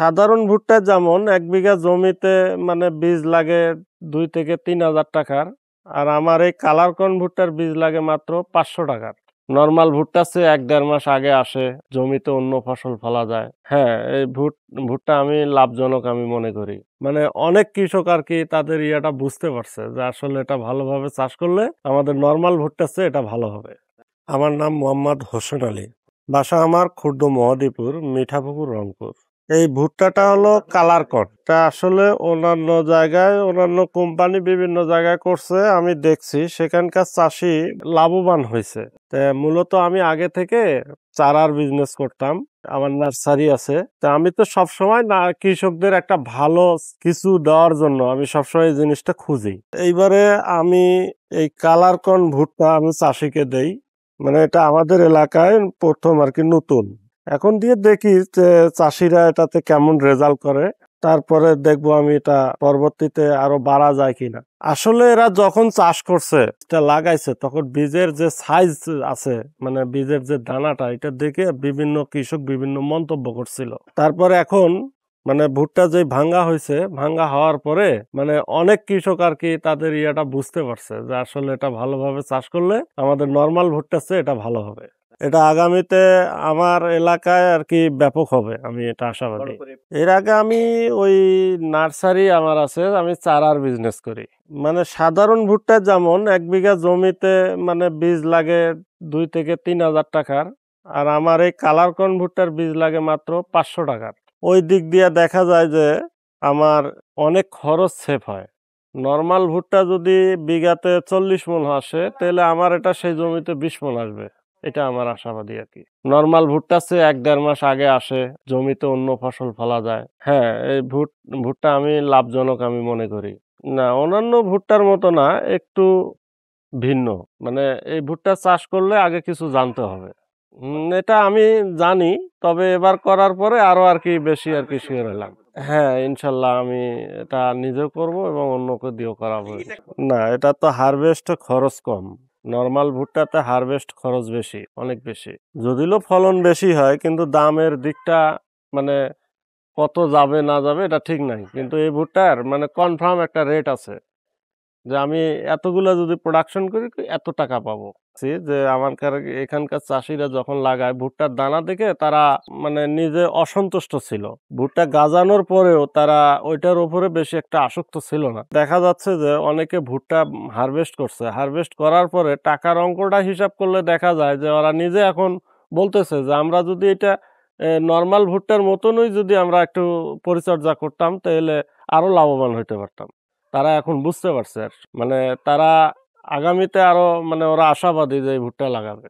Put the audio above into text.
সাধারণ ভুট্টা যেমন এক বিঘা জমিতে মানে বীজ লাগে দুই থেকে তিন হাজার টাকার আর আমার এই কালারকন ভুট্টার বীজ লাগে মাত্র পাঁচশো টাকার নর্মাল ভুট্টা সে এক দেড় মাস আগে আসে জমিতে অন্য ফসল ফলা যায় হ্যাঁ এই ভুট ভুট্টা আমি লাভজনক আমি মনে করি মানে অনেক কৃষক আর কি তাদের ইয়েটা বুঝতে পারছে যে আসলে এটা ভালোভাবে চাষ করলে আমাদের নর্মাল ভুট্টা সে এটা ভালো হবে আমার নাম মোহাম্মদ হোসেন আলী বাসা আমার খুর্দ মহাদীপুর মিঠাপুকুর রংপুর এই ভুট্টাটা হলো কালার কট আসলে অন্যান্য জায়গায় অন্যান্য কোম্পানি বিভিন্ন জায়গায় করছে আমি দেখছি সেখানকার চাষি লাভবান হয়েছে মূলত আমি আগে থেকে চারার বিজনেস করতাম আমার নার্সারি আছে তা আমি তো সবসময় না কৃষকদের একটা ভালো কিছু দেওয়ার জন্য আমি সবসময় এই জিনিসটা খুঁজি এইবারে আমি এই কালার কন ভুট্টা আমি চাষিকে দেই মানে এটা আমাদের এলাকায় প্রথম আর কি নতুন এখন দিয়ে দেখি যে চাষিরা এটাতে কেমন রেজাল্ট করে তারপরে দেখব আমি এটা পরবর্তীতে আরো বাড়া যায় কিনা আসলে এরা যখন চাষ করছে এটা লাগাইছে তখন বীজের যে সাইজ আছে মানে বীজের যে দানাটা এটা দেখে বিভিন্ন কৃষক বিভিন্ন মন্তব্য করছিল তারপর এখন মানে ভুট্টা যে ভাঙ্গা হয়েছে ভাঙ্গা হওয়ার পরে মানে অনেক কৃষক আর কি তাদের ইয়েটা বুঝতে পারছে যে আসলে এটা ভালোভাবে চাষ করলে আমাদের নর্মাল ভুট্টা চেয়ে এটা ভালো হবে এটা আগামীতে আমার এলাকায় আর কি ব্যাপক হবে আমি এটা আশাবাদী এর আগে আমি ওই নার্সারি আমার আছে আমি চারার বিজনেস করি মানে সাধারণ ভুট্টা যেমন এক বিঘা জমিতে মানে বীজ লাগে দুই থেকে তিন হাজার টাকার আর আমার এই কালারকন ভুট্টার বীজ লাগে মাত্র পাঁচশো টাকার ওই দিক দিয়ে দেখা যায় যে আমার অনেক খরচ সেফ হয় নর্মাল ভুট্টা যদি বিঘাতে চল্লিশ মন আসে তাহলে আমার এটা সেই জমিতে বিশ মন আসবে এটা আমার আশাবাদী আর কি নর্মাল ভুট্টা সে এক দেড় মাস আগে আসে জমিতে অন্য ফসল ফলা যায় হ্যাঁ এই ভুট ভুট্টা আমি লাভজনক আমি মনে করি না অন্যান্য ভুট্টার মতো না একটু ভিন্ন মানে এই ভুট্টা চাষ করলে আগে কিছু জানতে হবে এটা আমি জানি তবে এবার করার পরে আরো আর কি বেশি আর কি শিওর হলাম হ্যাঁ ইনশাল্লাহ আমি এটা নিজেও করব এবং অন্যকে দিয়েও করাবো না এটা তো হারভেস্ট খরচ কম নর্মাল ভুট্টাতে হারভেস্ট খরচ বেশি অনেক বেশি যদিও ফলন বেশি হয় কিন্তু দামের দিকটা মানে কত যাবে না যাবে এটা ঠিক নাই হ্যাঁ। কিন্তু এই ভুট্টার মানে কনফার্ম একটা রেট আছে যে আমি এতগুলো যদি প্রোডাকশন করি এত টাকা পাবো যে আমারকার এখানকার চাষিরা যখন লাগায় ভুট্টার দানা দেখে তারা মানে নিজে অসন্তুষ্ট ছিল ভুট্টা গাজানোর পরেও তারা ওইটার উপরে বেশি একটা আসক্ত ছিল না দেখা যাচ্ছে যে অনেকে ভুট্টা হারভেস্ট করছে হারভেস্ট করার পরে টাকার অঙ্কটা হিসাব করলে দেখা যায় যে ওরা নিজে এখন বলতেছে যে আমরা যদি এটা নর্মাল ভুট্টার মতনই যদি আমরা একটু পরিচর্যা করতাম তাহলে আরও লাভবান হইতে পারতাম তারা এখন বুঝতে পারছে আর মানে তারা আগামীতে আরও মানে ওরা আশাবাদী যে ভুট্টা লাগাবে